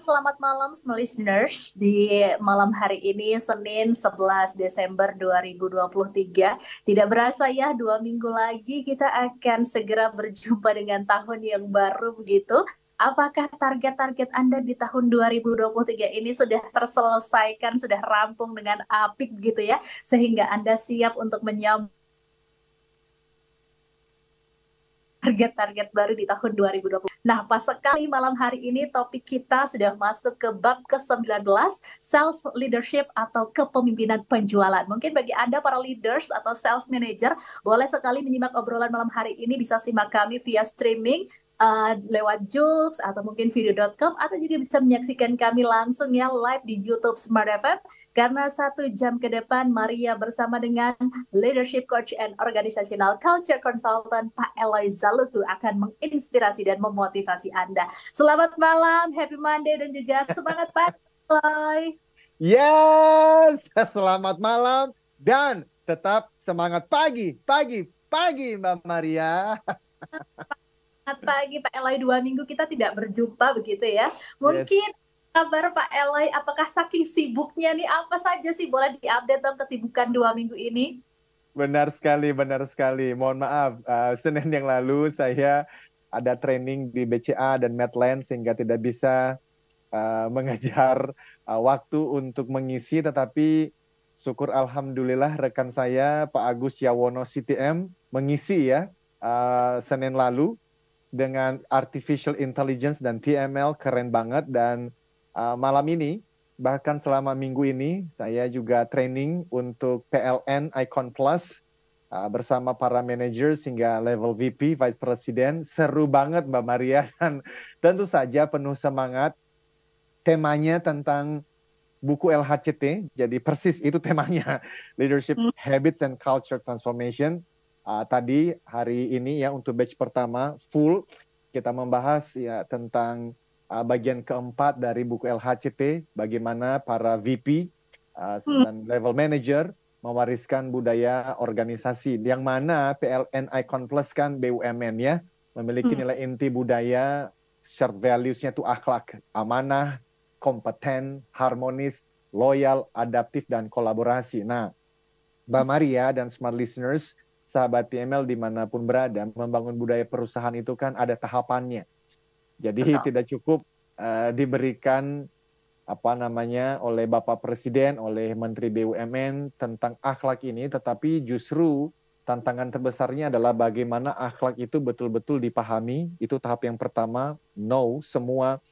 selamat malam semua listeners di malam hari ini Senin 11 Desember 2023. Tidak berasa ya dua minggu lagi kita akan segera berjumpa dengan tahun yang baru begitu. Apakah target-target Anda di tahun 2023 ini sudah terselesaikan, sudah rampung dengan apik gitu ya, sehingga Anda siap untuk menyambut target-target baru di tahun 2020. Nah, pas sekali malam hari ini topik kita sudah masuk ke bab ke-19, sales leadership atau kepemimpinan penjualan. Mungkin bagi Anda para leaders atau sales manager, boleh sekali menyimak obrolan malam hari ini bisa simak kami via streaming uh, lewat jokes atau mungkin video.com atau juga bisa menyaksikan kami langsung ya live di YouTube Smart FM karena satu jam ke depan Maria bersama dengan Leadership Coach and Organizational Culture Consultant Pak Eloy Zaluku akan menginspirasi dan memotivasi Anda. Selamat malam, happy Monday dan juga semangat Pak Eloy. Yes, selamat malam dan tetap semangat pagi, pagi, pagi Mbak Maria. Selamat pagi Pak Eloy, dua minggu kita tidak berjumpa begitu ya. Mungkin yes. kabar Pak Eloy, apakah saking sibuknya nih, apa saja sih boleh diupdate tentang kesibukan dua minggu ini? Benar sekali, benar sekali. Mohon maaf, uh, Senin yang lalu saya ada training di BCA dan Medland sehingga tidak bisa uh, mengejar uh, waktu untuk mengisi, tetapi syukur Alhamdulillah rekan saya Pak Agus Yawono CTM mengisi ya uh, Senin lalu dengan artificial intelligence dan TML keren banget dan uh, malam ini bahkan selama minggu ini saya juga training untuk PLN Icon Plus uh, bersama para manajer sehingga level VP, Vice President. Seru banget Mbak Maria dan tentu saja penuh semangat. Temanya tentang buku LHCT, jadi persis itu temanya Leadership hmm. Habits and Culture Transformation uh, tadi hari ini ya untuk batch pertama full kita membahas ya tentang uh, bagian keempat dari buku LHCT bagaimana para VP uh, ah, hmm. dan level manager mewariskan budaya organisasi yang mana PLN Icon Plus kan BUMN ya memiliki hmm. nilai inti budaya shared values-nya itu akhlak, amanah, kompeten, harmonis, loyal, adaptif dan kolaborasi. Nah, Mbak hmm. Maria dan smart listeners sahabat TML dimanapun berada, membangun budaya perusahaan itu kan ada tahapannya. Jadi Betul. tidak cukup uh, diberikan apa namanya oleh Bapak Presiden, oleh Menteri BUMN tentang akhlak ini, tetapi justru tantangan terbesarnya adalah bagaimana akhlak itu betul-betul dipahami. Itu tahap yang pertama. No, semua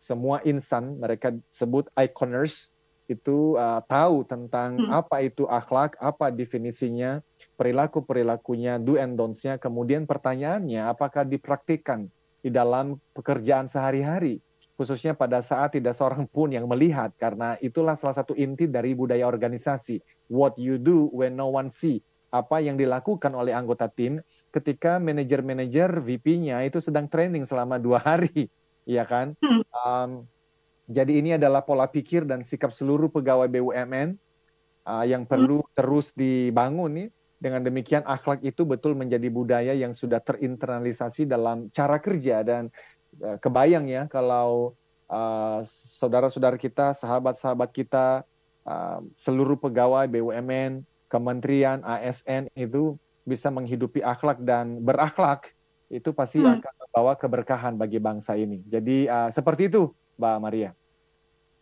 semua insan mereka sebut iconers itu uh, tahu tentang hmm. apa itu akhlak, apa definisinya, perilaku-perilakunya, do and don'ts-nya. Kemudian pertanyaannya, apakah dipraktikkan di dalam pekerjaan sehari-hari, khususnya pada saat tidak seorang pun yang melihat, karena itulah salah satu inti dari budaya organisasi. What you do when no one see, apa yang dilakukan oleh anggota tim ketika manajer-manajer VP-nya itu sedang training selama dua hari, ya kan? Hmm. Um, jadi ini adalah pola pikir dan sikap seluruh pegawai BUMN uh, yang perlu hmm. terus dibangun nih. Dengan demikian akhlak itu betul menjadi budaya yang sudah terinternalisasi dalam cara kerja dan uh, kebayang ya kalau saudara uh, saudara-saudara kita, sahabat-sahabat kita, uh, seluruh pegawai BUMN, kementerian, ASN itu bisa menghidupi akhlak dan berakhlak itu pasti hmm. akan membawa keberkahan bagi bangsa ini. Jadi uh, seperti itu, Mbak Maria.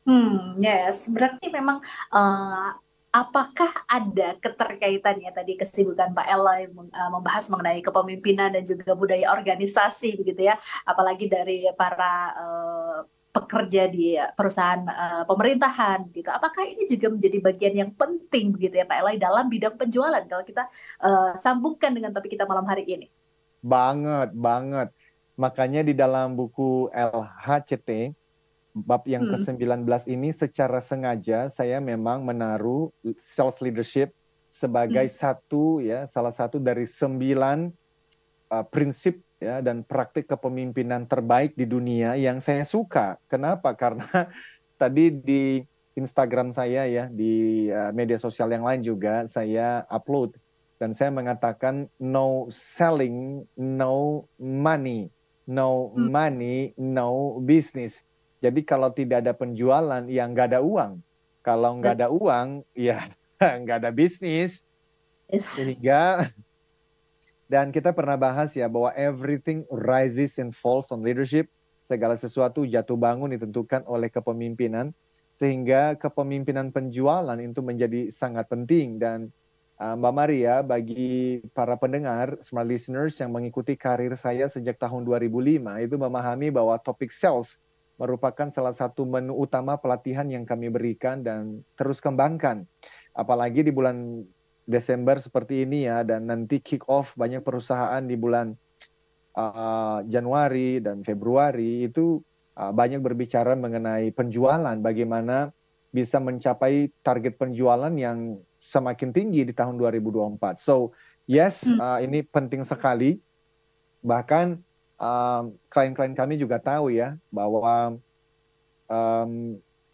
Hmm, yes. Berarti memang uh, apakah ada keterkaitannya tadi kesibukan Pak Ella eh, membahas mengenai kepemimpinan dan juga budaya organisasi begitu ya, apalagi dari para uh, pekerja di perusahaan uh, pemerintahan gitu. Apakah ini juga menjadi bagian yang penting begitu ya Pak Ella dalam bidang penjualan kalau kita uh, sambungkan dengan topik kita malam hari ini? Banget, banget. Makanya di dalam buku LHCT bab yang hmm. ke-19 ini secara sengaja saya memang menaruh sales leadership sebagai hmm. satu ya salah satu dari sembilan uh, prinsip ya dan praktik kepemimpinan terbaik di dunia yang saya suka. Kenapa? Karena tadi di Instagram saya ya di uh, media sosial yang lain juga saya upload dan saya mengatakan no selling, no money, no hmm. money, no business. Jadi kalau tidak ada penjualan, ya nggak ada uang. Kalau nggak ada uang, ya nggak ada bisnis. Sehingga dan kita pernah bahas ya bahwa everything rises and falls on leadership. Segala sesuatu jatuh bangun ditentukan oleh kepemimpinan. Sehingga kepemimpinan penjualan itu menjadi sangat penting. Dan uh, Mbak Maria, bagi para pendengar, smart listeners yang mengikuti karir saya sejak tahun 2005, itu memahami bahwa topik sales – merupakan salah satu menu utama pelatihan yang kami berikan dan terus kembangkan. Apalagi di bulan Desember seperti ini ya dan nanti kick off banyak perusahaan di bulan uh, Januari dan Februari itu uh, banyak berbicara mengenai penjualan bagaimana bisa mencapai target penjualan yang semakin tinggi di tahun 2024. So, yes, uh, ini penting sekali. Bahkan klien-klien um, kami juga tahu ya bahwa um,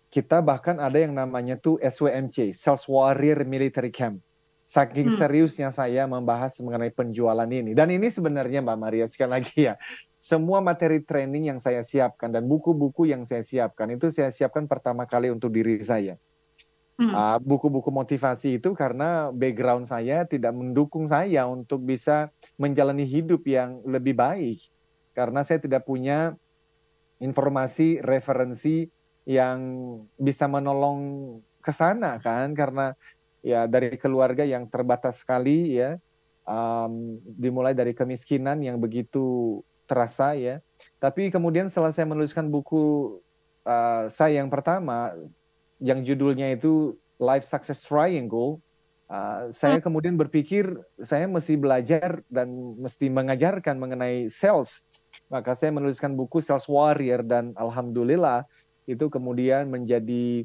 kita bahkan ada yang namanya tuh SWMC, Sales Warrior Military Camp. Saking hmm. seriusnya saya membahas mengenai penjualan ini. Dan ini sebenarnya Mbak Maria sekali lagi ya, semua materi training yang saya siapkan dan buku-buku yang saya siapkan itu saya siapkan pertama kali untuk diri saya. Hmm. Ah, buku-buku hmm. uh, buku -buku motivasi itu karena background saya tidak mendukung saya untuk bisa menjalani hidup yang lebih baik karena saya tidak punya informasi referensi yang bisa menolong ke sana kan karena ya dari keluarga yang terbatas sekali ya um, dimulai dari kemiskinan yang begitu terasa ya tapi kemudian setelah saya menuliskan buku uh, saya yang pertama yang judulnya itu Life Success Triangle Uh, saya hmm. kemudian berpikir saya mesti belajar dan mesti mengajarkan mengenai sales maka saya menuliskan buku Sales Warrior dan alhamdulillah itu kemudian menjadi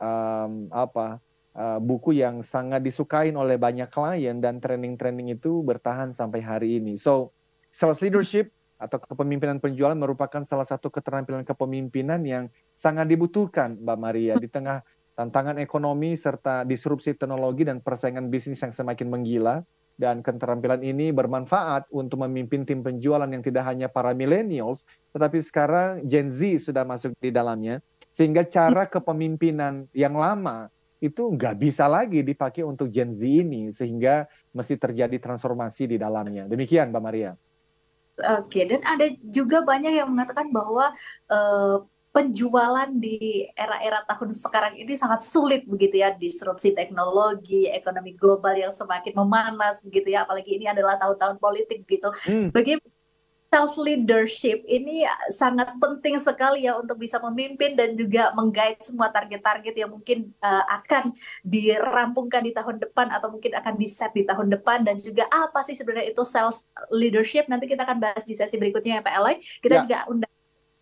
um, apa uh, buku yang sangat disukai oleh banyak klien dan training-training itu bertahan sampai hari ini. So, sales leadership atau kepemimpinan penjualan merupakan salah satu keterampilan kepemimpinan yang sangat dibutuhkan, Mbak Maria, di tengah tantangan ekonomi serta disrupsi teknologi dan persaingan bisnis yang semakin menggila dan keterampilan ini bermanfaat untuk memimpin tim penjualan yang tidak hanya para millennials, tetapi sekarang Gen Z sudah masuk di dalamnya. Sehingga cara hmm. kepemimpinan yang lama itu nggak bisa lagi dipakai untuk Gen Z ini, sehingga mesti terjadi transformasi di dalamnya. Demikian, Mbak Maria. Oke, dan ada juga banyak yang mengatakan bahwa uh, penjualan di era-era tahun sekarang ini sangat sulit begitu ya disrupsi teknologi ekonomi global yang semakin memanas begitu ya apalagi ini adalah tahun-tahun politik gitu hmm. bagaimana self leadership ini sangat penting sekali ya untuk bisa memimpin dan juga menggait semua target-target yang mungkin uh, akan dirampungkan di tahun depan atau mungkin akan di set di tahun depan dan juga apa sih sebenarnya itu self leadership nanti kita akan bahas di sesi berikutnya ya Pak Eloy kita ya. juga undang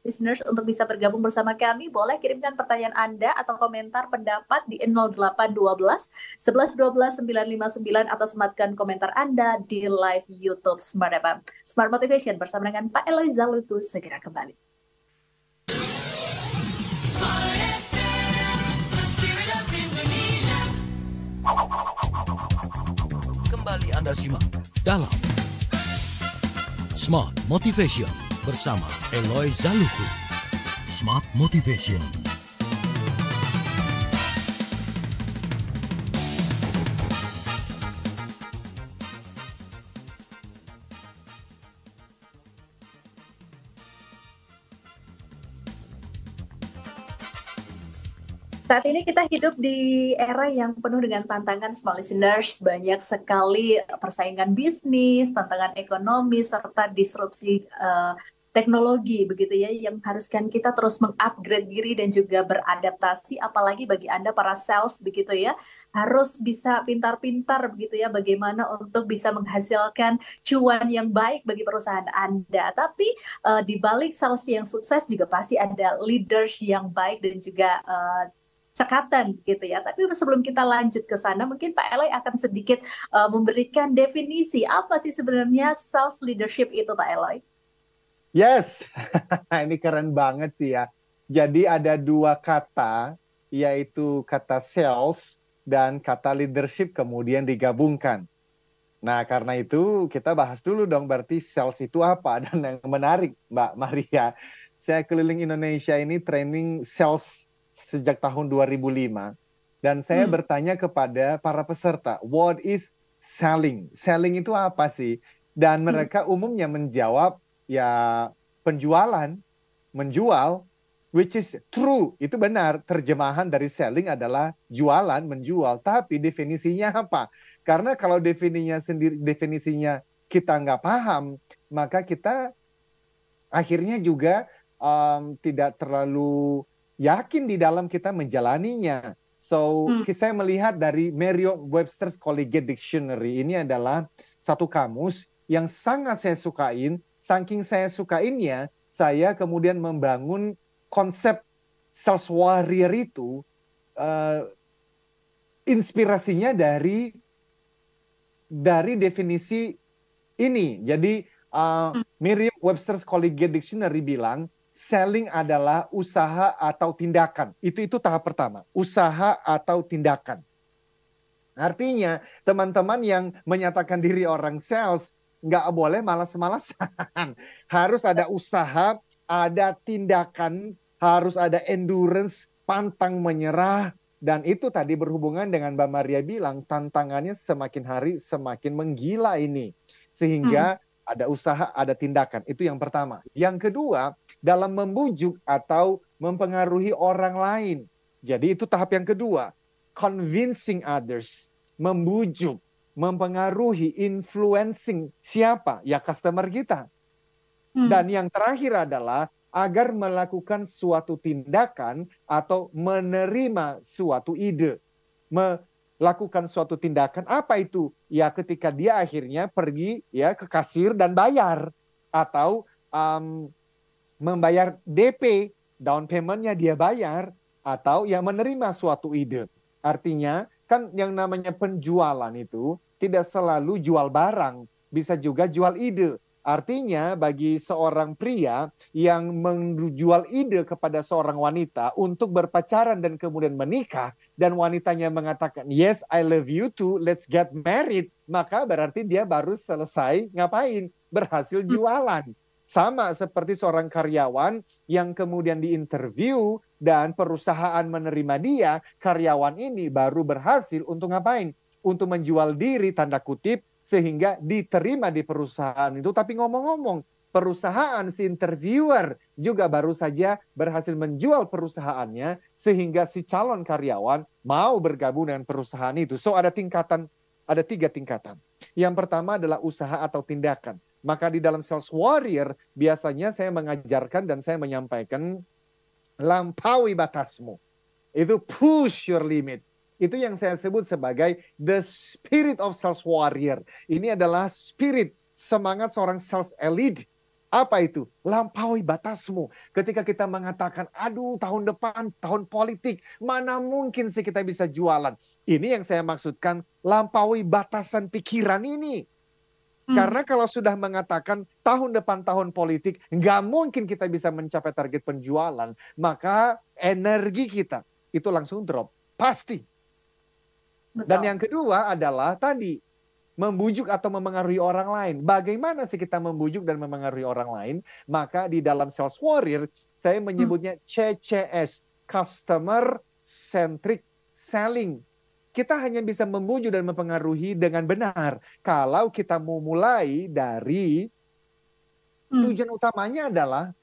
listeners untuk bisa bergabung bersama kami. Boleh kirimkan pertanyaan Anda atau komentar pendapat di 0812 11 12 959 atau sematkan komentar Anda di live YouTube Smart FM. Smart Motivation bersama dengan Pak Eloiza Lutu segera kembali. Kembali Anda simak dalam Smart Motivation bersama Eloy Zaluku. Smart Motivation. Saat ini kita hidup di era yang penuh dengan tantangan small listeners, banyak sekali persaingan bisnis, tantangan ekonomi, serta disrupsi uh, teknologi begitu ya yang haruskan kita terus mengupgrade diri dan juga beradaptasi apalagi bagi Anda para sales begitu ya harus bisa pintar-pintar begitu ya bagaimana untuk bisa menghasilkan cuan yang baik bagi perusahaan Anda tapi uh, di balik sales yang sukses juga pasti ada leaders yang baik dan juga uh, cekatan gitu ya. Tapi sebelum kita lanjut ke sana, mungkin Pak Eloy akan sedikit uh, memberikan definisi apa sih sebenarnya sales leadership itu Pak Eloy? Yes, ini keren banget sih ya. Jadi ada dua kata, yaitu kata sales dan kata leadership kemudian digabungkan. Nah, karena itu kita bahas dulu dong berarti sales itu apa dan yang menarik Mbak Maria. Saya keliling Indonesia ini training sales sejak tahun 2005 dan saya hmm. bertanya kepada para peserta, what is selling? Selling itu apa sih? Dan hmm. mereka hmm. umumnya menjawab ya penjualan, menjual which is true, itu benar. Terjemahan dari selling adalah jualan, menjual, tapi definisinya apa? Karena kalau definisinya sendiri definisinya kita nggak paham, maka kita akhirnya juga um, tidak terlalu yakin di dalam kita menjalaninya. So, hmm. saya melihat dari Merriam-Webster's Collegiate Dictionary ini adalah satu kamus yang sangat saya sukain. Saking saya sukainnya, saya kemudian membangun konsep self warrior itu uh, inspirasinya dari dari definisi ini. Jadi uh, Merriam-Webster's Collegiate Dictionary bilang selling adalah usaha atau tindakan. Itu itu tahap pertama, usaha atau tindakan. Artinya, teman-teman yang menyatakan diri orang sales nggak boleh malas-malasan. harus ada usaha, ada tindakan, harus ada endurance, pantang menyerah. Dan itu tadi berhubungan dengan Mbak Maria bilang, tantangannya semakin hari semakin menggila ini. Sehingga hmm. ada usaha, ada tindakan. Itu yang pertama. Yang kedua, dalam membujuk atau mempengaruhi orang lain. Jadi itu tahap yang kedua, convincing others, membujuk, mempengaruhi, influencing siapa? Ya customer kita. Hmm. Dan yang terakhir adalah agar melakukan suatu tindakan atau menerima suatu ide. Melakukan suatu tindakan apa itu? Ya ketika dia akhirnya pergi ya ke kasir dan bayar atau um, membayar DP, down paymentnya dia bayar, atau yang menerima suatu ide. Artinya, kan yang namanya penjualan itu tidak selalu jual barang, bisa juga jual ide. Artinya, bagi seorang pria yang menjual ide kepada seorang wanita untuk berpacaran dan kemudian menikah, dan wanitanya mengatakan, "Yes, I love you too, let's get married," maka berarti dia baru selesai ngapain berhasil hmm. jualan sama seperti seorang karyawan yang kemudian diinterview dan perusahaan menerima dia, karyawan ini baru berhasil untuk ngapain? Untuk menjual diri tanda kutip sehingga diterima di perusahaan itu. Tapi ngomong-ngomong, perusahaan si interviewer juga baru saja berhasil menjual perusahaannya sehingga si calon karyawan mau bergabung dengan perusahaan itu. So ada tingkatan, ada tiga tingkatan. Yang pertama adalah usaha atau tindakan. Maka di dalam Sales Warrior biasanya saya mengajarkan dan saya menyampaikan lampaui batasmu. Itu push your limit. Itu yang saya sebut sebagai the spirit of sales warrior. Ini adalah spirit semangat seorang sales elite apa itu? Lampaui batasmu. Ketika kita mengatakan, aduh tahun depan, tahun politik, mana mungkin sih kita bisa jualan. Ini yang saya maksudkan, lampaui batasan pikiran ini. Hmm. Karena kalau sudah mengatakan tahun depan tahun politik, nggak mungkin kita bisa mencapai target penjualan, maka energi kita itu langsung drop, pasti. Betul. Dan yang kedua adalah tadi membujuk atau memengaruhi orang lain. Bagaimana sih kita membujuk dan memengaruhi orang lain? Maka di dalam sales warrior saya hmm. menyebutnya hmm. CCS, customer centric selling kita hanya bisa memuju dan mempengaruhi dengan benar kalau kita mau mulai dari hmm. tujuan utamanya adalah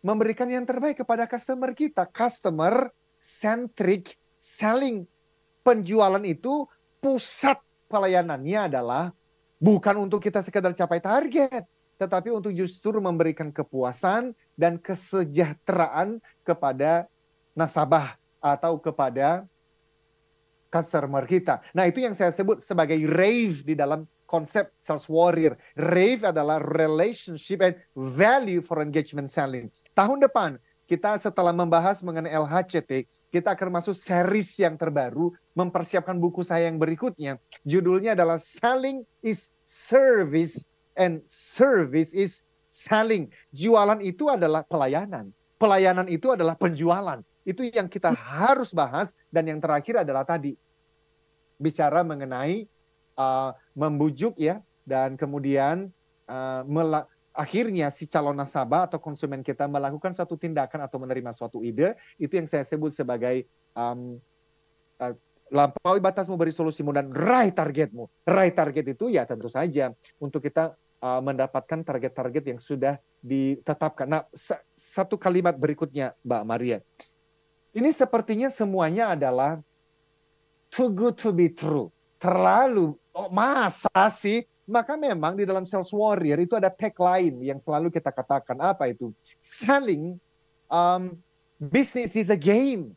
memberikan yang terbaik kepada customer kita. Customer centric selling penjualan itu pusat pelayanannya adalah bukan untuk kita sekedar capai target, tetapi untuk justru memberikan kepuasan dan kesejahteraan kepada nasabah atau kepada customer kita. Nah, itu yang saya sebut sebagai rave di dalam konsep sales warrior. Rave adalah relationship and value for engagement selling. Tahun depan kita setelah membahas mengenai LHCT, kita akan masuk series yang terbaru, mempersiapkan buku saya yang berikutnya. Judulnya adalah Selling is Service and Service is Selling. Jualan itu adalah pelayanan. Pelayanan itu adalah penjualan itu yang kita hmm. harus bahas dan yang terakhir adalah tadi bicara mengenai uh, membujuk ya dan kemudian uh, akhirnya si calon nasabah atau konsumen kita melakukan satu tindakan atau menerima suatu ide itu yang saya sebut sebagai um, uh, lampaui batasmu beri solusimu dan raih targetmu raih target itu ya tentu saja untuk kita uh, mendapatkan target-target yang sudah ditetapkan nah satu kalimat berikutnya Mbak Maria ini sepertinya semuanya adalah too good to be true. Terlalu oh, masa sih? Maka memang di dalam sales warrior itu ada tagline yang selalu kita katakan apa itu? Selling um, business is a game.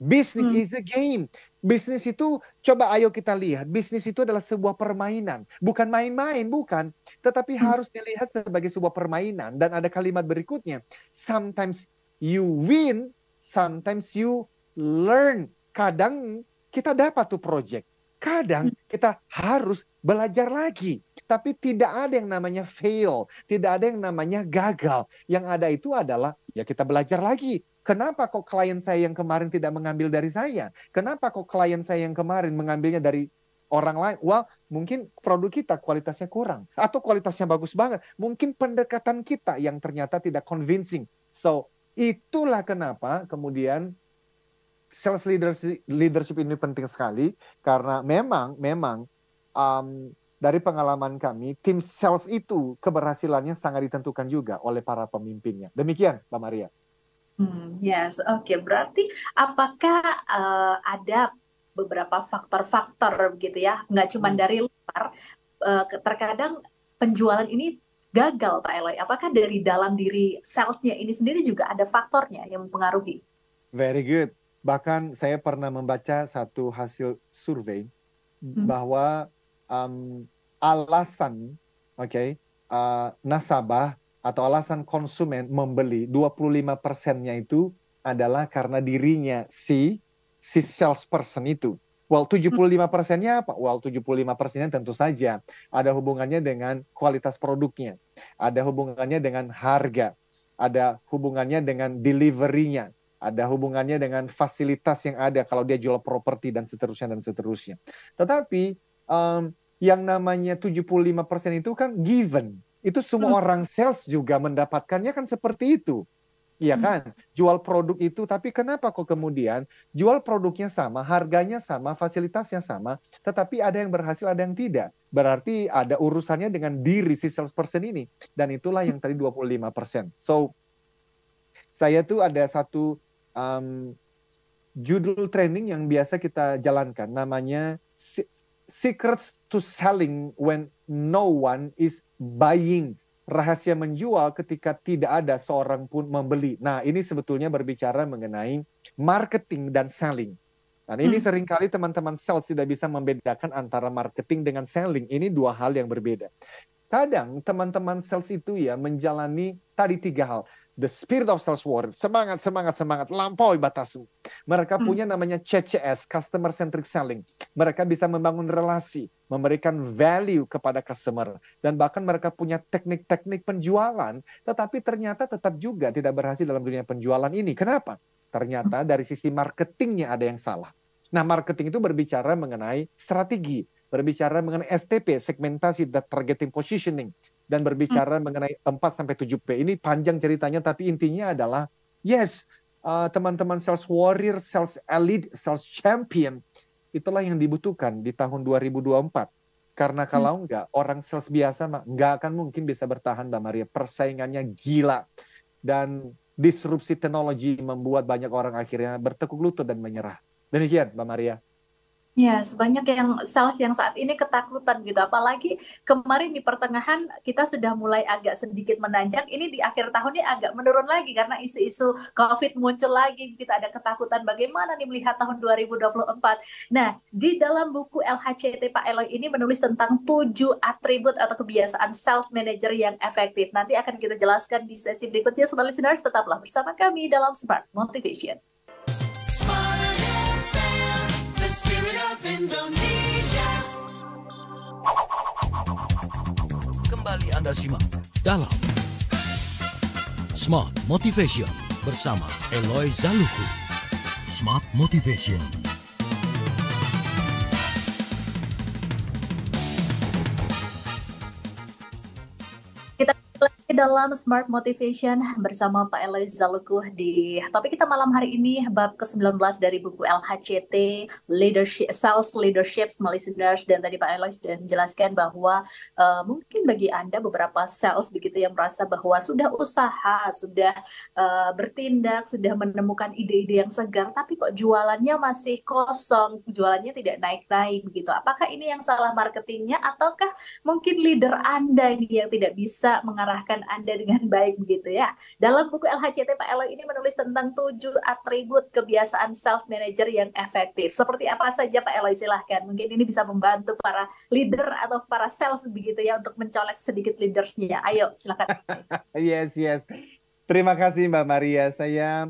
Business hmm. is a game. Bisnis itu coba ayo kita lihat, bisnis itu adalah sebuah permainan, bukan main-main, bukan, tetapi hmm. harus dilihat sebagai sebuah permainan dan ada kalimat berikutnya, sometimes you win sometimes you learn. Kadang kita dapat tuh project. Kadang hmm. kita harus belajar lagi. Tapi tidak ada yang namanya fail. Tidak ada yang namanya gagal. Yang ada itu adalah ya kita belajar lagi. Kenapa kok klien saya yang kemarin tidak mengambil dari saya? Kenapa kok klien saya yang kemarin mengambilnya dari orang lain? Well, mungkin produk kita kualitasnya kurang atau kualitasnya bagus banget. Mungkin pendekatan kita yang ternyata tidak convincing. So, Itulah kenapa kemudian sales leadership, leadership ini penting sekali karena memang memang um, dari pengalaman kami, tim sales itu keberhasilannya sangat ditentukan juga oleh para pemimpinnya. Demikian, Mbak Maria. Hmm, yes, oke. Okay. Berarti apakah uh, ada beberapa faktor-faktor begitu ya, nggak cuma hmm. dari luar, uh, terkadang penjualan ini gagal Pak Eloy? Apakah dari dalam diri selfnya ini sendiri juga ada faktornya yang mempengaruhi? Very good. Bahkan saya pernah membaca satu hasil survei hmm. bahwa um, alasan, oke, okay, uh, nasabah atau alasan konsumen membeli 25 persennya itu adalah karena dirinya si si salesperson itu. Well, 75 persennya apa? Well, 75 persennya tentu saja ada hubungannya dengan kualitas produknya, ada hubungannya dengan harga, ada hubungannya dengan deliverynya, ada hubungannya dengan fasilitas yang ada kalau dia jual properti dan seterusnya dan seterusnya. Tetapi um, yang namanya 75 persen itu kan given, itu semua hmm. orang sales juga mendapatkannya kan seperti itu. Iya hmm. kan? Jual produk itu, tapi kenapa kok kemudian jual produknya sama, harganya sama, fasilitasnya sama, tetapi ada yang berhasil, ada yang tidak. Berarti ada urusannya dengan diri si salesperson ini. Dan itulah yang tadi 25%. So, saya tuh ada satu um, judul training yang biasa kita jalankan. Namanya Secrets to Selling When No One Is Buying rahasia menjual ketika tidak ada seorang pun membeli. Nah, ini sebetulnya berbicara mengenai marketing dan selling. Dan ini hmm. seringkali teman-teman sales tidak bisa membedakan antara marketing dengan selling. Ini dua hal yang berbeda. Kadang teman-teman sales itu ya menjalani tadi tiga hal. The Spirit of Sales Warrior. Semangat, semangat, semangat. Lampaui batasmu. Mereka hmm. punya namanya CCS, Customer Centric Selling. Mereka bisa membangun relasi, memberikan value kepada customer. Dan bahkan mereka punya teknik-teknik penjualan, tetapi ternyata tetap juga tidak berhasil dalam dunia penjualan ini. Kenapa? Ternyata hmm. dari sisi marketingnya ada yang salah. Nah, marketing itu berbicara mengenai strategi, berbicara mengenai STP, segmentasi, dan targeting positioning, dan berbicara hmm. mengenai 4 sampai 7P. Ini panjang ceritanya tapi intinya adalah yes, uh, teman-teman uh, sales warrior, sales elite, sales champion itulah yang dibutuhkan di tahun 2024. Karena hmm. kalau hmm. enggak, orang sales biasa mah enggak akan mungkin bisa bertahan Mbak Maria. Persaingannya gila. Dan disrupsi teknologi membuat banyak orang akhirnya bertekuk lutut dan menyerah. Demikian Mbak Maria. Ya, sebanyak yang sales yang saat ini ketakutan gitu. Apalagi kemarin di pertengahan kita sudah mulai agak sedikit menanjak. Ini di akhir tahun ini agak menurun lagi karena isu-isu COVID muncul lagi. Kita ada ketakutan bagaimana nih melihat tahun 2024. Nah, di dalam buku LHCT Pak Eloy ini menulis tentang tujuh atribut atau kebiasaan sales manager yang efektif. Nanti akan kita jelaskan di sesi berikutnya. Sobat listeners, tetaplah bersama kami dalam Smart Motivation. Indonesia. Kembali Anda simak dalam Smart Motivation bersama Eloy Zaluku. Smart Motivation dalam Smart Motivation bersama Pak Elis Zalukuh di topik kita malam hari ini bab ke-19 dari buku LHCT Leadership Sales Leadership Listeners dan tadi Pak Elis sudah menjelaskan bahwa uh, mungkin bagi Anda beberapa sales begitu yang merasa bahwa sudah usaha, sudah uh, bertindak, sudah menemukan ide-ide yang segar tapi kok jualannya masih kosong, jualannya tidak naik-naik begitu. Apakah ini yang salah marketingnya ataukah mungkin leader Anda ini yang tidak bisa mengarahkan anda dengan baik begitu ya. Dalam buku LHCT Pak Elo ini menulis tentang tujuh atribut kebiasaan self manager yang efektif. Seperti apa saja Pak Elo silahkan. Mungkin ini bisa membantu para leader atau para sales begitu ya untuk mencolek sedikit leadersnya. Ayo silahkan. yes, yes. Terima kasih Mbak Maria. Saya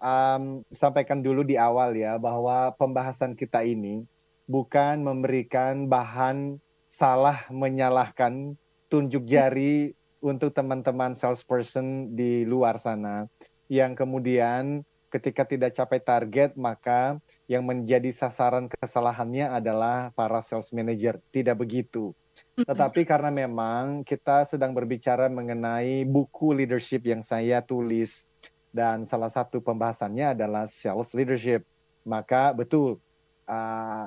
um, sampaikan dulu di awal ya bahwa pembahasan kita ini bukan memberikan bahan salah menyalahkan tunjuk jari untuk teman-teman salesperson di luar sana yang kemudian ketika tidak capai target maka yang menjadi sasaran kesalahannya adalah para sales manager. Tidak begitu. Tetapi karena memang kita sedang berbicara mengenai buku leadership yang saya tulis dan salah satu pembahasannya adalah sales leadership. Maka betul uh,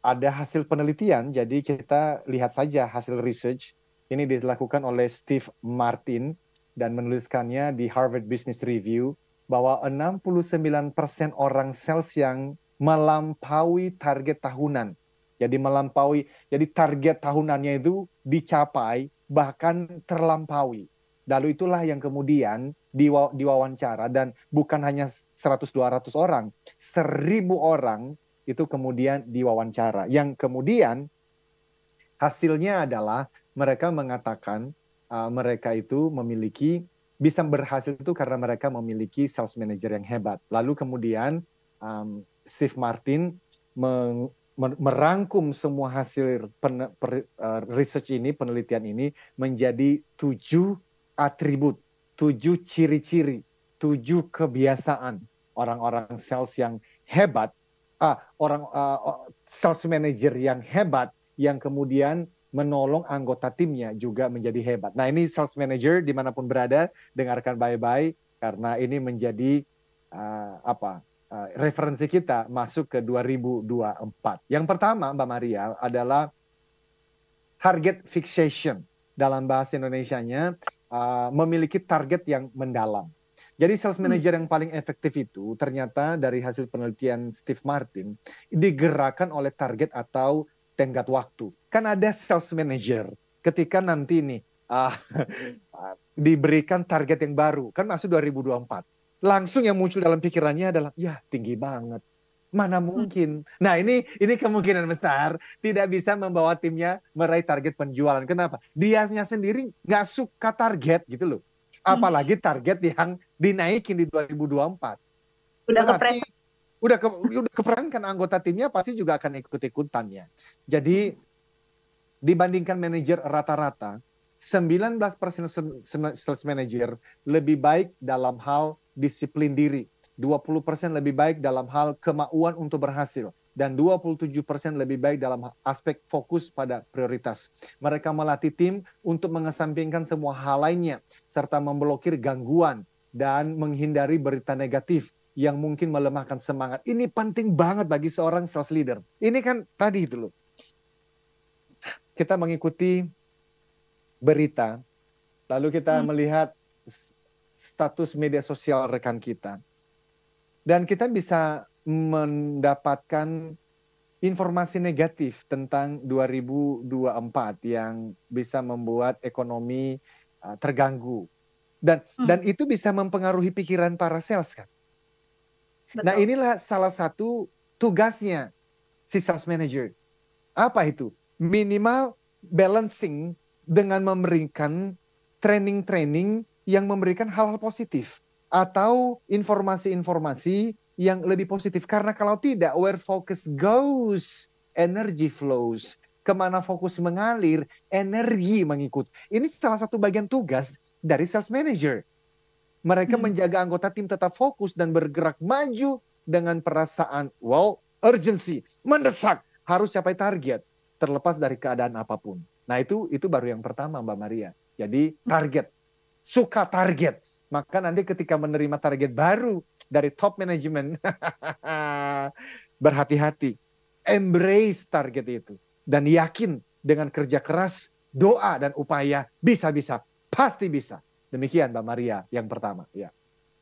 ada hasil penelitian, jadi kita lihat saja hasil research ini dilakukan oleh Steve Martin dan menuliskannya di Harvard Business Review bahwa 69% orang sales yang melampaui target tahunan. Jadi melampaui, jadi target tahunannya itu dicapai bahkan terlampaui. Lalu itulah yang kemudian diwawancara dan bukan hanya 100-200 orang, 1000 orang itu kemudian diwawancara. Yang kemudian hasilnya adalah mereka mengatakan uh, mereka itu memiliki bisa berhasil itu karena mereka memiliki sales manager yang hebat. Lalu kemudian um, Steve Martin meng, merangkum semua hasil pen, per, uh, research ini, penelitian ini menjadi tujuh atribut, tujuh ciri-ciri, tujuh kebiasaan orang-orang sales yang hebat, ah, orang uh, sales manager yang hebat yang kemudian menolong anggota timnya juga menjadi hebat. Nah ini sales manager dimanapun berada dengarkan bye-bye karena ini menjadi uh, apa uh, referensi kita masuk ke 2024. Yang pertama Mbak Maria adalah target fixation dalam bahasa Indonesia-nya uh, memiliki target yang mendalam. Jadi sales hmm. manager yang paling efektif itu ternyata dari hasil penelitian Steve Martin digerakkan oleh target atau tenggat waktu kan ada sales manager ketika nanti nih uh, diberikan target yang baru kan masuk 2024 langsung yang muncul dalam pikirannya adalah ya tinggi banget mana hmm. mungkin hmm. nah ini ini kemungkinan besar tidak bisa membawa timnya meraih target penjualan kenapa dianya sendiri nggak suka target gitu loh hmm. apalagi target yang dinaikin di 2024 udah kepres udah ke, udah keperankan anggota timnya pasti juga akan ikut ikutannya jadi hmm dibandingkan manajer rata-rata, 19% sales manager lebih baik dalam hal disiplin diri, 20% lebih baik dalam hal kemauan untuk berhasil, dan 27% lebih baik dalam aspek fokus pada prioritas. Mereka melatih tim untuk mengesampingkan semua hal lainnya, serta memblokir gangguan dan menghindari berita negatif yang mungkin melemahkan semangat. Ini penting banget bagi seorang sales leader. Ini kan tadi itu loh, kita mengikuti berita, lalu kita hmm. melihat status media sosial rekan kita. Dan kita bisa mendapatkan informasi negatif tentang 2024 yang bisa membuat ekonomi uh, terganggu. Dan hmm. dan itu bisa mempengaruhi pikiran para sales kan. Nah, Betul. Nah, inilah salah satu tugasnya si sales manager. Apa itu? minimal balancing dengan memberikan training-training yang memberikan hal-hal positif atau informasi-informasi yang lebih positif karena kalau tidak where focus goes energy flows kemana fokus mengalir energi mengikut ini salah satu bagian tugas dari sales manager mereka hmm. menjaga anggota tim tetap fokus dan bergerak maju dengan perasaan wow urgency mendesak harus capai target terlepas dari keadaan apapun. Nah itu itu baru yang pertama Mbak Maria. Jadi hmm. target, suka target. Maka nanti ketika menerima target baru dari top management, berhati-hati, embrace target itu dan yakin dengan kerja keras, doa dan upaya bisa-bisa, pasti bisa. Demikian Mbak Maria yang pertama. Ya.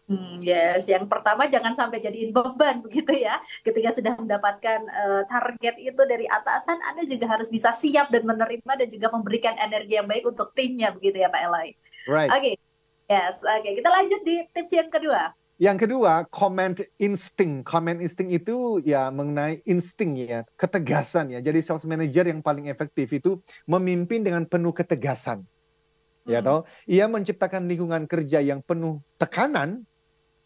Hmm, yes, yang pertama jangan sampai jadiin beban begitu ya. Ketika sudah mendapatkan uh, target itu dari atasan, Anda juga harus bisa siap dan menerima dan juga memberikan energi yang baik untuk timnya begitu ya Pak Eli. Right. Oke. Okay. Yes, oke. Okay. Kita lanjut di tips yang kedua. Yang kedua, comment insting. Comment insting itu ya mengenai insting ya, ketegasan ya. Jadi sales manager yang paling efektif itu memimpin dengan penuh ketegasan. Ya hmm. toh, ia menciptakan lingkungan kerja yang penuh tekanan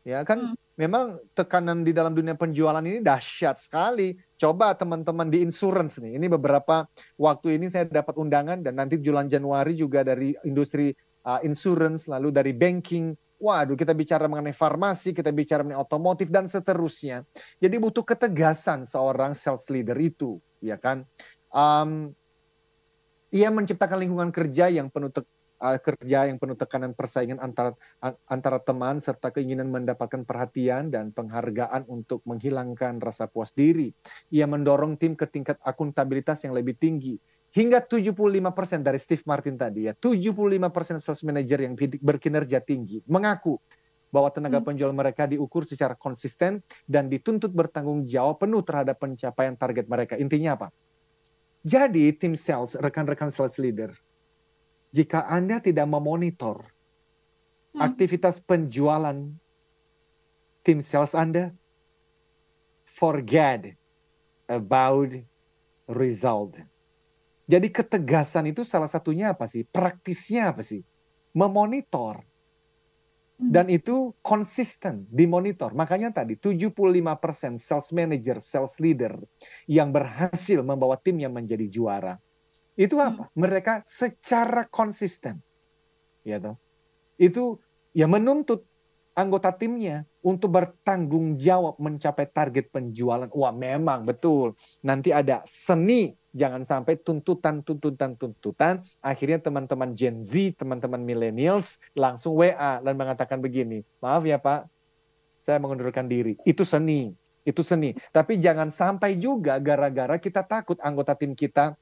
ya kan hmm. memang tekanan di dalam dunia penjualan ini dahsyat sekali. Coba teman-teman di insurance nih, ini beberapa waktu ini saya dapat undangan dan nanti bulan Januari juga dari industri uh, insurance, lalu dari banking. Waduh, kita bicara mengenai farmasi, kita bicara mengenai otomotif dan seterusnya. Jadi butuh ketegasan seorang sales leader itu, ya kan? Um, ia menciptakan lingkungan kerja yang penuh uh, kerja yang penuh tekanan persaingan antara antara teman serta keinginan mendapatkan perhatian dan penghargaan untuk menghilangkan rasa puas diri. Ia mendorong tim ke tingkat akuntabilitas yang lebih tinggi hingga 75% dari Steve Martin tadi ya, 75% sales manager yang berkinerja tinggi mengaku bahwa tenaga hmm. penjual mereka diukur secara konsisten dan dituntut bertanggung jawab penuh terhadap pencapaian target mereka. Intinya apa? Jadi tim sales, rekan-rekan sales leader, jika Anda tidak memonitor hmm. aktivitas penjualan tim sales Anda, forget about result. Jadi ketegasan itu salah satunya apa sih? Praktisnya apa sih? Memonitor. Hmm. Dan itu konsisten dimonitor. Makanya tadi 75% sales manager, sales leader yang berhasil membawa timnya menjadi juara itu apa? Hmm. Mereka secara konsisten, ya toh, itu ya menuntut anggota timnya untuk bertanggung jawab mencapai target penjualan. Wah, memang betul. Nanti ada seni, jangan sampai tuntutan, tuntutan, tuntutan. Akhirnya teman-teman Gen Z, teman-teman millennials langsung WA dan mengatakan begini, maaf ya Pak, saya mengundurkan diri. Itu seni, itu seni. Tapi jangan sampai juga gara-gara kita takut anggota tim kita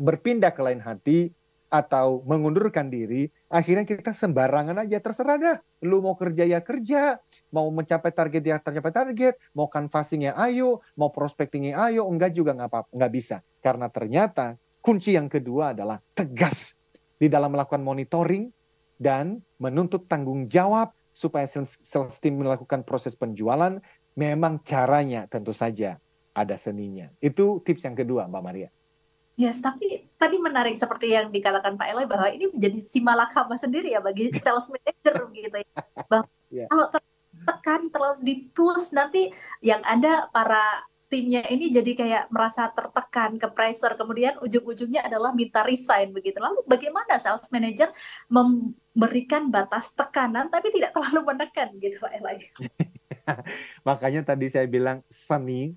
berpindah ke lain hati atau mengundurkan diri, akhirnya kita sembarangan aja terserah dah. Lu mau kerja ya kerja, mau mencapai target ya tercapai target, mau canvassing ya ayo, mau prospecting ya ayo, enggak juga enggak apa nggak bisa. Karena ternyata kunci yang kedua adalah tegas di dalam melakukan monitoring dan menuntut tanggung jawab supaya sales team melakukan proses penjualan memang caranya tentu saja ada seninya. Itu tips yang kedua Mbak Maria. Yes, tapi tadi menarik seperti yang dikatakan Pak Eloy bahwa ini menjadi simalakama sendiri ya bagi sales manager gitu ya. Bahwa yeah. kalau tertekan terlalu dipus nanti yang ada para timnya ini jadi kayak merasa tertekan ke pressure kemudian ujung-ujungnya adalah minta resign begitu. Lalu bagaimana sales manager memberikan batas tekanan tapi tidak terlalu menekan gitu Pak Eloy? Makanya tadi saya bilang seni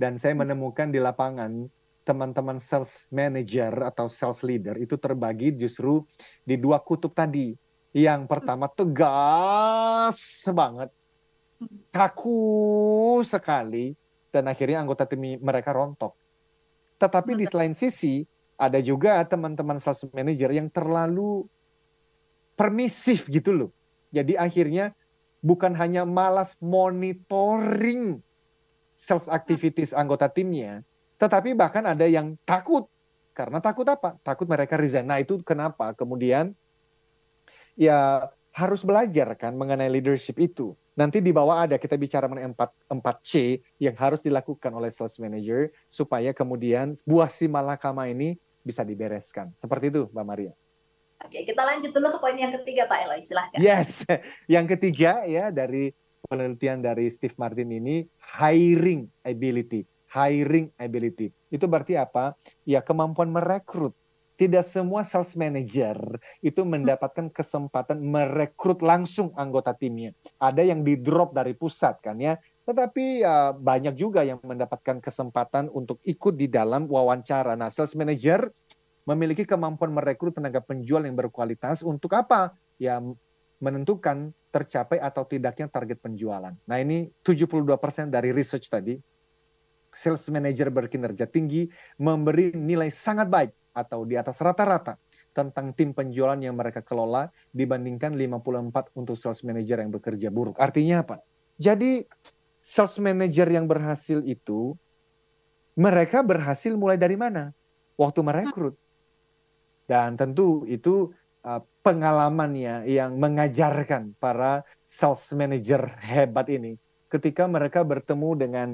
dan saya menemukan di lapangan teman-teman sales manager atau sales leader itu terbagi justru di dua kutub tadi. Yang hmm. pertama tegas banget, hmm. kaku sekali, dan akhirnya anggota tim mereka rontok. Tetapi di selain sisi, ada juga teman-teman sales manager yang terlalu permisif gitu loh. Jadi akhirnya bukan hanya malas monitoring sales hmm. activities anggota timnya, tetapi bahkan ada yang takut. Karena takut apa? Takut mereka resign. Nah itu kenapa kemudian ya harus belajar kan mengenai leadership itu. Nanti di bawah ada kita bicara mengenai 4, 4C yang harus dilakukan oleh sales manager supaya kemudian buah si malakama ini bisa dibereskan. Seperti itu Mbak Maria. Oke, kita lanjut dulu ke poin yang ketiga Pak Eloy, silahkan. Yes, yang ketiga ya dari penelitian dari Steve Martin ini hiring ability hiring ability. Itu berarti apa? Ya kemampuan merekrut. Tidak semua sales manager itu mendapatkan kesempatan merekrut langsung anggota timnya. Ada yang di drop dari pusat kan ya. Tetapi ya, banyak juga yang mendapatkan kesempatan untuk ikut di dalam wawancara. Nah, sales manager memiliki kemampuan merekrut tenaga penjual yang berkualitas untuk apa? Ya menentukan tercapai atau tidaknya target penjualan. Nah, ini 72% dari research tadi sales manager berkinerja tinggi memberi nilai sangat baik atau di atas rata-rata tentang tim penjualan yang mereka kelola dibandingkan 54 untuk sales manager yang bekerja buruk. Artinya apa? Jadi sales manager yang berhasil itu mereka berhasil mulai dari mana? Waktu merekrut. Dan tentu itu uh, pengalamannya yang mengajarkan para sales manager hebat ini ketika mereka bertemu dengan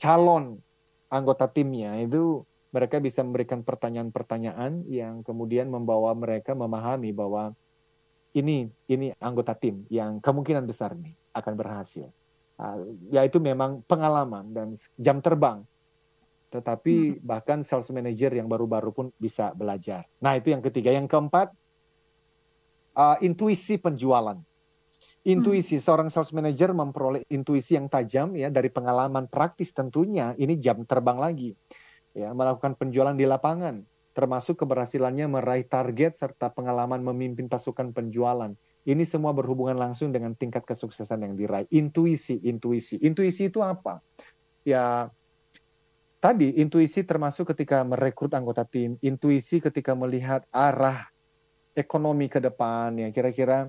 calon anggota timnya itu mereka bisa memberikan pertanyaan-pertanyaan yang kemudian membawa mereka memahami bahwa ini ini anggota tim yang kemungkinan besar nih akan berhasil. Uh, ah, yaitu memang pengalaman dan jam terbang. Tetapi hmm. bahkan sales manager yang baru-baru pun bisa belajar. Nah, itu yang ketiga, yang keempat uh, intuisi penjualan. Intuisi hmm. seorang sales manager memperoleh intuisi yang tajam ya dari pengalaman praktis tentunya ini jam terbang lagi ya melakukan penjualan di lapangan termasuk keberhasilannya meraih target serta pengalaman memimpin pasukan penjualan. Ini semua berhubungan langsung dengan tingkat kesuksesan yang diraih. Intuisi, intuisi. Intuisi itu apa? Ya tadi intuisi termasuk ketika merekrut anggota tim, intuisi ketika melihat arah ekonomi ke depan ya kira-kira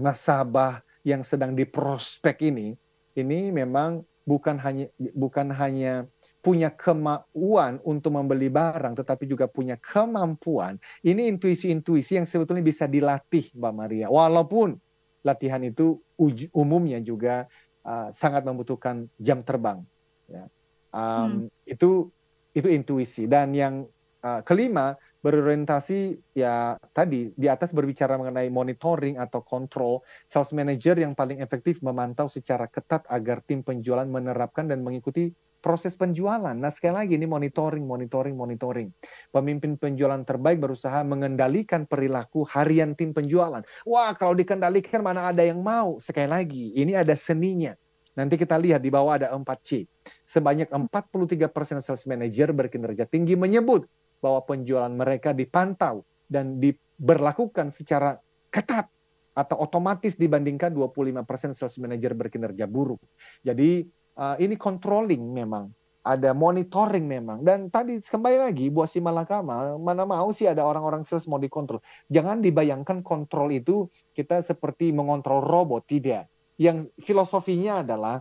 nasabah yang sedang diprospek ini ini memang bukan hanya bukan hanya punya kemauan untuk membeli barang tetapi juga punya kemampuan. Ini intuisi-intuisi yang sebetulnya bisa dilatih Mbak Maria. Walaupun latihan itu umumnya juga uh, sangat membutuhkan jam terbang ya. Um, hmm. itu itu intuisi dan yang uh, kelima berorientasi ya tadi di atas berbicara mengenai monitoring atau kontrol sales manager yang paling efektif memantau secara ketat agar tim penjualan menerapkan dan mengikuti proses penjualan. Nah, sekali lagi ini monitoring, monitoring, monitoring. Pemimpin penjualan terbaik berusaha mengendalikan perilaku harian tim penjualan. Wah, kalau dikendalikan mana ada yang mau? Sekali lagi, ini ada seninya. Nanti kita lihat di bawah ada 4C. Sebanyak 43% sales manager berkinerja tinggi menyebut bahwa penjualan mereka dipantau dan diberlakukan secara ketat atau otomatis dibandingkan 25% sales manager berkinerja buruk. Jadi uh, ini controlling memang, ada monitoring memang. Dan tadi kembali lagi buat si Malakama, mana mau sih ada orang-orang sales mau dikontrol. Jangan dibayangkan kontrol itu kita seperti mengontrol robot, tidak. Yang filosofinya adalah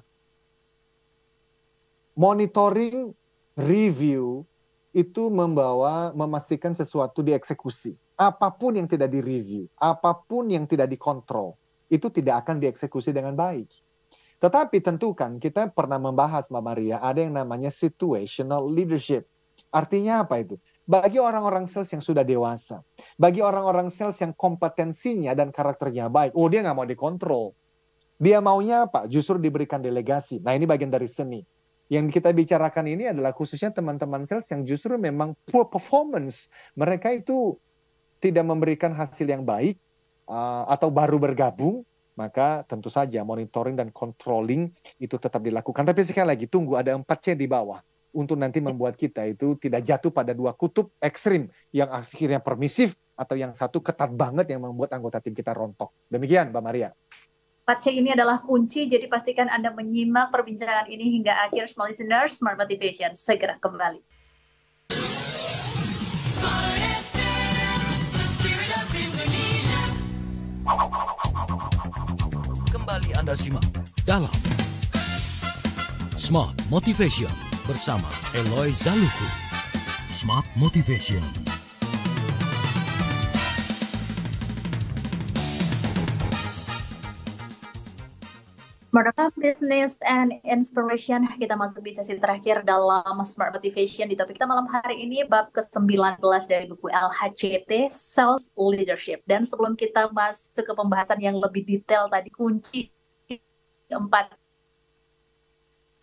monitoring, review, itu membawa memastikan sesuatu dieksekusi. Apapun yang tidak direview, apapun yang tidak dikontrol, itu tidak akan dieksekusi dengan baik. Tetapi tentu kan kita pernah membahas Mbak Maria ada yang namanya situational leadership. Artinya apa itu? Bagi orang-orang sales yang sudah dewasa, bagi orang-orang sales yang kompetensinya dan karakternya baik, oh dia nggak mau dikontrol. Dia maunya apa? Justru diberikan delegasi. Nah ini bagian dari seni yang kita bicarakan ini adalah khususnya teman-teman sales yang justru memang poor performance. Mereka itu tidak memberikan hasil yang baik uh, atau baru bergabung, maka tentu saja monitoring dan controlling itu tetap dilakukan. Tapi sekali lagi tunggu ada 4C di bawah untuk nanti membuat kita itu tidak jatuh pada dua kutub ekstrim yang akhirnya permisif atau yang satu ketat banget yang membuat anggota tim kita rontok. Demikian, Mbak Maria. 4C ini adalah kunci, jadi pastikan Anda menyimak perbincangan ini hingga akhir. Small listeners, Smart Motivation, segera kembali. Kembali Anda simak dalam Smart Motivation bersama Eloy Zaluku. Smart Motivation Merekam bisnis and inspiration, kita masuk di sesi terakhir dalam Smart Motivation di topik kita malam hari ini, bab ke-19 dari buku LHCT, Sales Leadership. Dan sebelum kita masuk ke pembahasan yang lebih detail tadi, kunci empat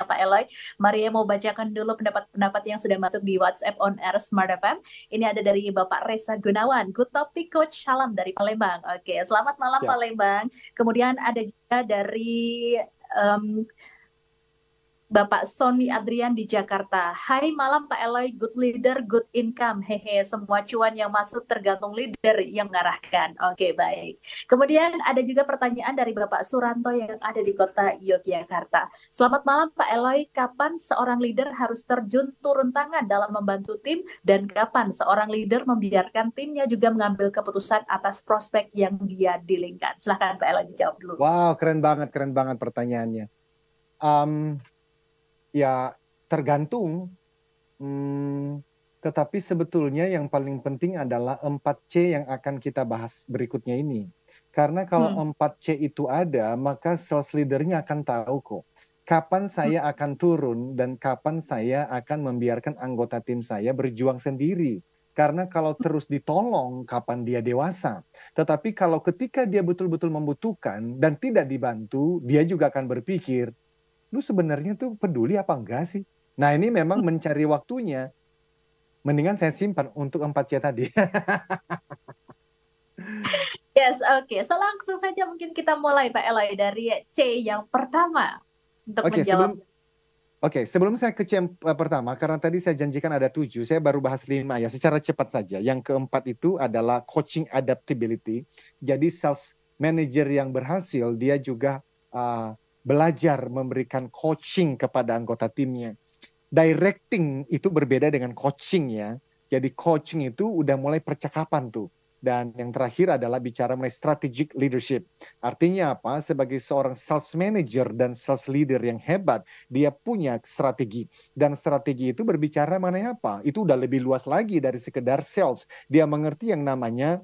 Pak Eloy. Maria mau bacakan dulu pendapat-pendapat yang sudah masuk di WhatsApp on Air Smart FM. Ini ada dari Bapak Reza Gunawan. Good topic coach. Salam dari Palembang. Oke, selamat malam ya. Palembang. Kemudian ada juga dari um, Bapak Sony Adrian di Jakarta. Hai malam Pak Eloy, good leader, good income. Hehe, semua cuan yang masuk tergantung leader yang mengarahkan. Oke, okay, baik. Kemudian ada juga pertanyaan dari Bapak Suranto yang ada di kota Yogyakarta. Selamat malam Pak Eloy, kapan seorang leader harus terjun turun tangan dalam membantu tim dan kapan seorang leader membiarkan timnya juga mengambil keputusan atas prospek yang dia dilingkan? Silahkan Pak Eloy dijawab dulu. Wow, keren banget, keren banget pertanyaannya. Um, ya tergantung hmm, tetapi sebetulnya yang paling penting adalah 4C yang akan kita bahas berikutnya ini. Karena kalau hmm. 4C itu ada, maka sales leadernya akan tahu kok kapan saya hmm. akan turun dan kapan saya akan membiarkan anggota tim saya berjuang sendiri. Karena kalau hmm. terus ditolong, kapan dia dewasa. Tetapi kalau ketika dia betul-betul membutuhkan dan tidak dibantu, dia juga akan berpikir, lu sebenarnya tuh peduli apa enggak sih? Nah ini memang hmm. mencari waktunya. Mendingan saya simpan untuk empat c tadi. yes, oke. Okay. So langsung saja mungkin kita mulai Pak Eloy dari C yang pertama untuk okay, menjawab. Sebelum, oke, okay, sebelum saya ke C eh, pertama, karena tadi saya janjikan ada tujuh, saya baru bahas lima ya, secara cepat saja. Yang keempat itu adalah coaching adaptability. Jadi sales manager yang berhasil, dia juga uh, belajar memberikan coaching kepada anggota timnya. Directing itu berbeda dengan coaching ya. Jadi coaching itu udah mulai percakapan tuh. Dan yang terakhir adalah bicara mengenai strategic leadership. Artinya apa? Sebagai seorang sales manager dan sales leader yang hebat, dia punya strategi. Dan strategi itu berbicara mengenai apa? Itu udah lebih luas lagi dari sekedar sales. Dia mengerti yang namanya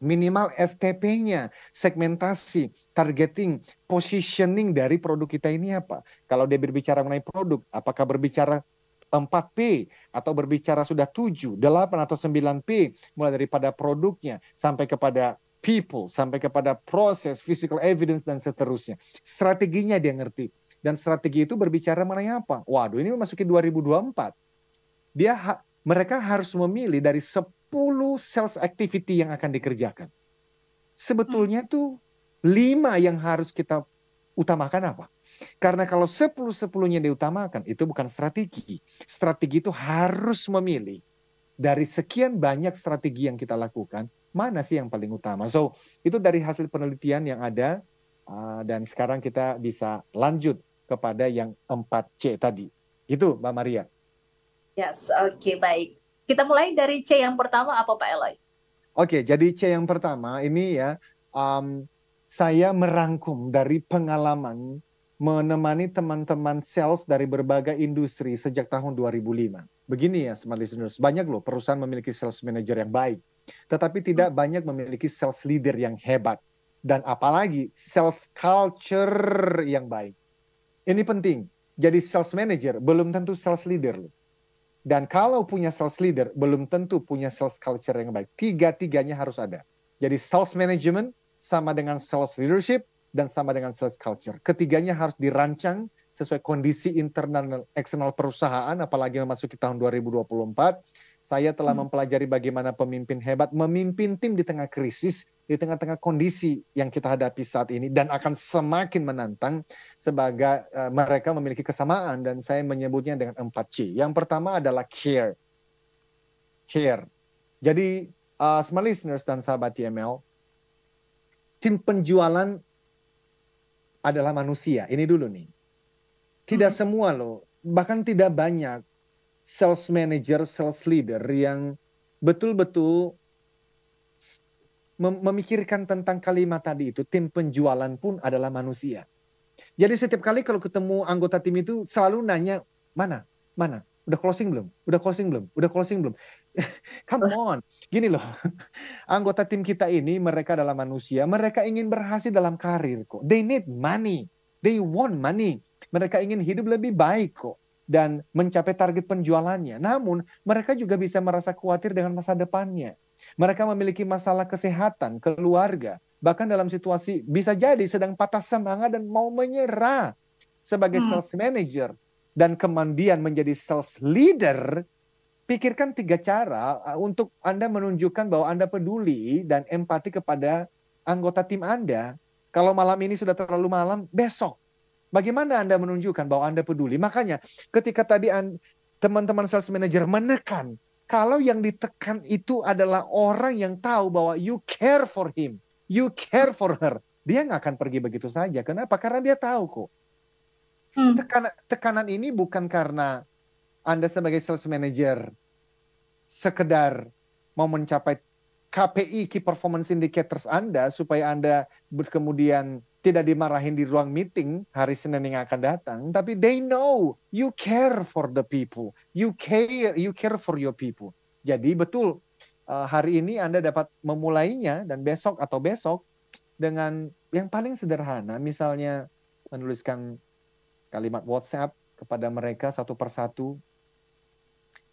minimal STP-nya, segmentasi, targeting, positioning dari produk kita ini apa? Kalau dia berbicara mengenai produk, apakah berbicara 4P atau berbicara sudah 7, 8 atau 9P mulai daripada produknya sampai kepada people, sampai kepada proses, physical evidence dan seterusnya. Strateginya dia ngerti. Dan strategi itu berbicara mengenai apa? Waduh, ini memasuki 2024. Dia ha mereka harus memilih dari 10 sales activity yang akan dikerjakan. Sebetulnya itu hmm. lima yang harus kita utamakan apa? Karena kalau 10-10-nya diutamakan, itu bukan strategi. Strategi itu harus memilih dari sekian banyak strategi yang kita lakukan, mana sih yang paling utama. So, itu dari hasil penelitian yang ada, ah, dan sekarang kita bisa lanjut kepada yang 4C tadi. Itu, Mbak Maria. Yes, oke okay, baik. Kita mulai dari C yang pertama apa Pak Eloy? Oke, jadi C yang pertama ini ya um, saya merangkum dari pengalaman menemani teman-teman sales dari berbagai industri sejak tahun 2005. Begini ya, smart listeners, banyak loh perusahaan memiliki sales manager yang baik, tetapi tidak hmm. banyak memiliki sales leader yang hebat dan apalagi sales culture yang baik. Ini penting. Jadi sales manager belum tentu sales leader loh. Dan kalau punya sales leader, belum tentu punya sales culture yang baik. Tiga-tiganya harus ada. Jadi sales management sama dengan sales leadership dan sama dengan sales culture. Ketiganya harus dirancang sesuai kondisi internal dan eksternal perusahaan, apalagi memasuki tahun 2024. Saya telah hmm. mempelajari bagaimana pemimpin hebat memimpin tim di tengah krisis di tengah-tengah kondisi yang kita hadapi saat ini dan akan semakin menantang sebagai uh, mereka memiliki kesamaan dan saya menyebutnya dengan 4C. Yang pertama adalah care. Care. Jadi uh, smart listeners dan sahabat TML, tim penjualan adalah manusia. Ini dulu nih. Tidak hmm. semua loh, bahkan tidak banyak sales manager, sales leader yang betul-betul memikirkan tentang kalimat tadi itu, tim penjualan pun adalah manusia. Jadi setiap kali kalau ketemu anggota tim itu selalu nanya, mana, mana, udah closing belum? Udah closing belum? Udah closing belum? Come on, gini loh. Anggota tim kita ini mereka adalah manusia, mereka ingin berhasil dalam karir kok. They need money, they want money. Mereka ingin hidup lebih baik kok dan mencapai target penjualannya. Namun mereka juga bisa merasa khawatir dengan masa depannya. Mereka memiliki masalah kesehatan, keluarga, bahkan dalam situasi bisa jadi sedang patah semangat dan mau menyerah sebagai hmm. sales manager dan kemandian menjadi sales leader pikirkan tiga cara uh, untuk Anda menunjukkan bahwa Anda peduli dan empati kepada anggota tim Anda. Kalau malam ini sudah terlalu malam, besok bagaimana Anda menunjukkan bahwa Anda peduli? Makanya ketika tadi teman-teman sales manager menekan kalau yang ditekan itu adalah orang yang tahu bahwa you care for him, you care for her, dia nggak akan pergi begitu saja. Kenapa? Karena dia tahu kok. Hmm. Tekanan, tekanan ini bukan karena Anda sebagai sales manager sekedar mau mencapai KPI, key performance indicators Anda supaya Anda kemudian tidak dimarahin di ruang meeting hari Senin yang akan datang, tapi they know you care for the people, you care, you care for your people. Jadi betul eh, hari ini Anda dapat memulainya dan besok atau besok dengan yang paling sederhana, misalnya menuliskan kalimat WhatsApp kepada mereka satu persatu,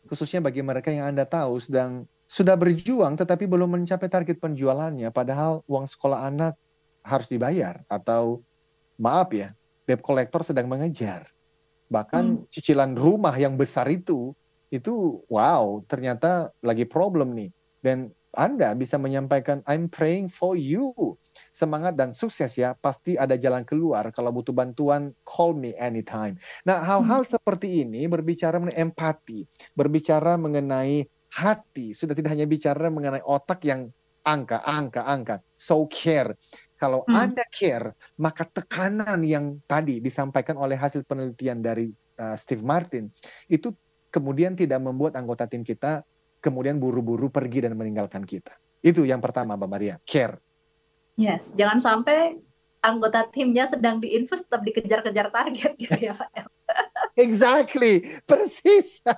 khususnya bagi mereka yang Anda tahu sedang sudah berjuang tetapi belum mencapai target penjualannya, padahal uang sekolah anak harus dibayar atau maaf ya, debt collector sedang mengejar. Bahkan hmm. cicilan rumah yang besar itu itu wow, ternyata lagi problem nih. Dan Anda bisa menyampaikan I'm praying for you. Semangat dan sukses ya, pasti ada jalan keluar. Kalau butuh bantuan, call me anytime. Nah, hal-hal hmm. seperti ini berbicara mengenai empati, berbicara mengenai hati, sudah tidak hanya bicara mengenai otak yang angka, angka, angka. So care. Kalau hmm. Anda care, maka tekanan yang tadi disampaikan oleh hasil penelitian dari uh, Steve Martin itu kemudian tidak membuat anggota tim kita kemudian buru-buru pergi dan meninggalkan kita. Itu yang pertama, Mbak Maria, care. Yes, jangan sampai anggota timnya sedang diinvest tetap dikejar-kejar target gitu ya, Pak. Ya. exactly, persis. Oke,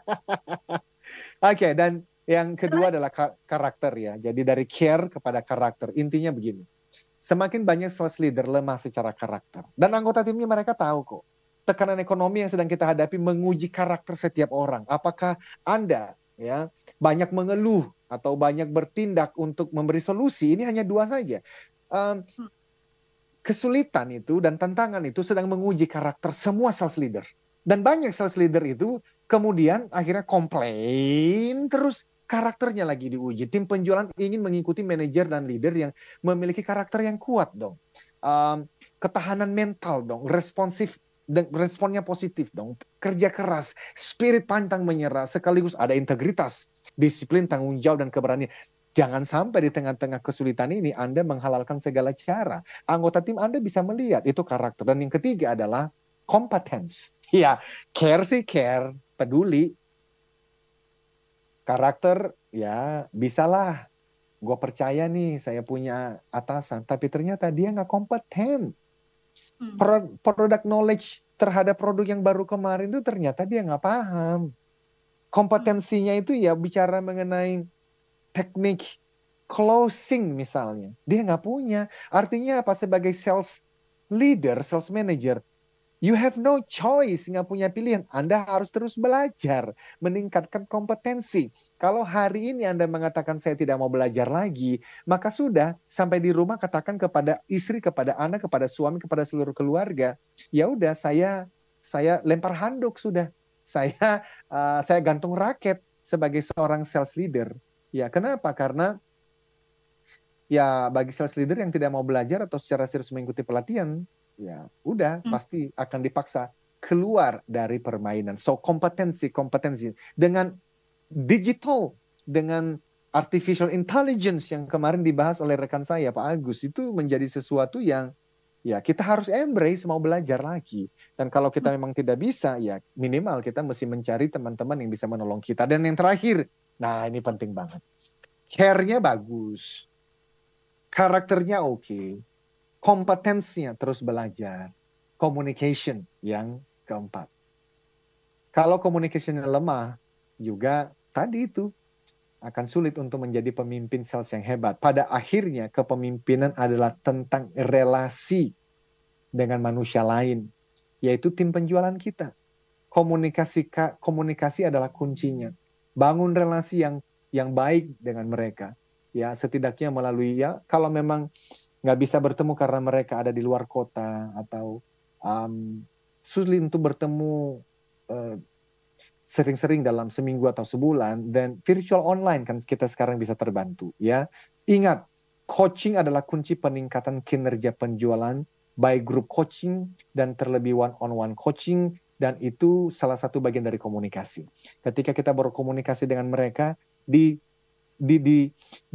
okay, dan yang kedua adalah karakter ya. Jadi dari care kepada karakter. Intinya begini semakin banyak sales leader lemah secara karakter. Dan anggota timnya mereka tahu kok. Tekanan ekonomi yang sedang kita hadapi menguji karakter setiap orang. Apakah Anda ya banyak mengeluh atau banyak bertindak untuk memberi solusi? Ini hanya dua saja. Um, kesulitan itu dan tantangan itu sedang menguji karakter semua sales leader. Dan banyak sales leader itu kemudian akhirnya komplain terus karakternya lagi diuji. Tim penjualan ingin mengikuti manajer dan leader yang memiliki karakter yang kuat dong. Um, ketahanan mental dong, responsif dan responnya positif dong. Kerja keras, spirit pantang menyerah, sekaligus ada integritas, disiplin, tanggung jawab dan keberanian. Jangan sampai di tengah-tengah kesulitan ini Anda menghalalkan segala cara. Anggota tim Anda bisa melihat itu karakter. Dan yang ketiga adalah kompetensi. Ya, care sih care, peduli, karakter ya bisalah gue percaya nih saya punya atasan tapi ternyata dia nggak kompeten hmm. Pro product knowledge terhadap produk yang baru kemarin itu ternyata dia nggak paham kompetensinya itu ya bicara mengenai teknik closing misalnya dia nggak punya artinya apa sebagai sales leader sales manager You have no choice, nggak punya pilihan. Anda harus terus belajar, meningkatkan kompetensi. Kalau hari ini Anda mengatakan saya tidak mau belajar lagi, maka sudah sampai di rumah katakan kepada istri, kepada anak, kepada suami, kepada seluruh keluarga, ya udah saya saya lempar handuk sudah. Saya uh, saya gantung raket sebagai seorang sales leader. Ya, kenapa? Karena ya bagi sales leader yang tidak mau belajar atau secara serius mengikuti pelatihan ya udah hmm. pasti akan dipaksa keluar dari permainan. So kompetensi kompetensi dengan digital dengan artificial intelligence yang kemarin dibahas oleh rekan saya Pak Agus itu menjadi sesuatu yang ya kita harus embrace mau belajar lagi dan kalau kita hmm. memang tidak bisa ya minimal kita mesti mencari teman-teman yang bisa menolong kita dan yang terakhir nah ini penting banget care-nya bagus karakternya oke okay kompetensinya terus belajar. Communication yang keempat. Kalau communicationnya lemah, juga tadi itu akan sulit untuk menjadi pemimpin sales yang hebat. Pada akhirnya kepemimpinan adalah tentang relasi dengan manusia lain, yaitu tim penjualan kita. Komunikasi komunikasi adalah kuncinya. Bangun relasi yang yang baik dengan mereka. Ya, setidaknya melalui ya kalau memang nggak bisa bertemu karena mereka ada di luar kota atau um, sulit untuk bertemu sering eh, sering-sering dalam seminggu atau sebulan dan virtual online kan kita sekarang bisa terbantu ya ingat coaching adalah kunci peningkatan kinerja penjualan baik grup coaching dan terlebih one on one coaching dan itu salah satu bagian dari komunikasi ketika kita berkomunikasi dengan mereka di di, di,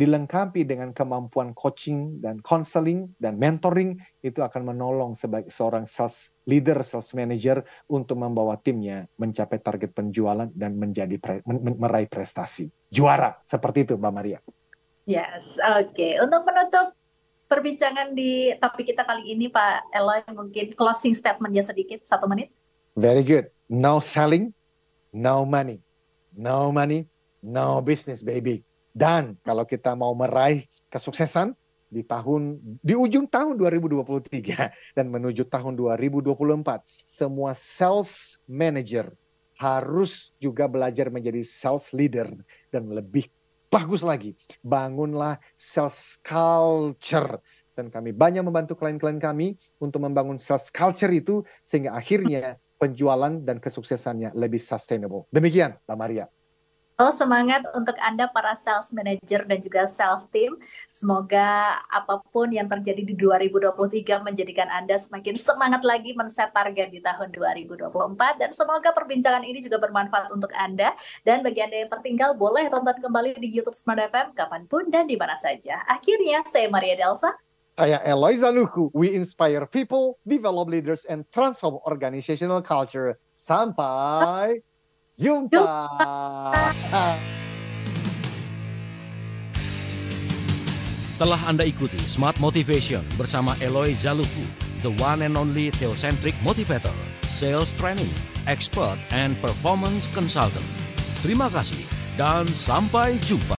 dilengkapi dengan kemampuan coaching dan counseling dan mentoring itu akan menolong sebagai seorang sales leader, sales manager untuk membawa timnya mencapai target penjualan dan menjadi pre, men, men, meraih prestasi juara seperti itu Mbak Maria. Yes, oke. Okay. Untuk menutup perbincangan di topik kita kali ini Pak Eloy mungkin closing statementnya sedikit satu menit. Very good. No selling, no money, no money, no business baby. Dan kalau kita mau meraih kesuksesan di tahun di ujung tahun 2023 dan menuju tahun 2024, semua sales manager harus juga belajar menjadi sales leader dan lebih bagus lagi. Bangunlah sales culture dan kami banyak membantu klien-klien kami untuk membangun sales culture itu sehingga akhirnya penjualan dan kesuksesannya lebih sustainable. Demikian, Mbak Maria. Halo oh, semangat untuk Anda para sales manager dan juga sales team. Semoga apapun yang terjadi di 2023 menjadikan Anda semakin semangat lagi men-set target di tahun 2024 dan semoga perbincangan ini juga bermanfaat untuk Anda dan bagi Anda yang tertinggal boleh tonton kembali di YouTube Smart FM kapanpun dan di mana saja. Akhirnya saya Maria Delsa saya Eloisa Luku. We inspire people, develop leaders, and transform organizational culture. Sampai... Jumpa. Jumpa. Telah Anda ikuti Smart Motivation bersama Eloy Zaluku, the one and only theocentric motivator, sales training, expert, and performance consultant. Terima kasih dan sampai jumpa.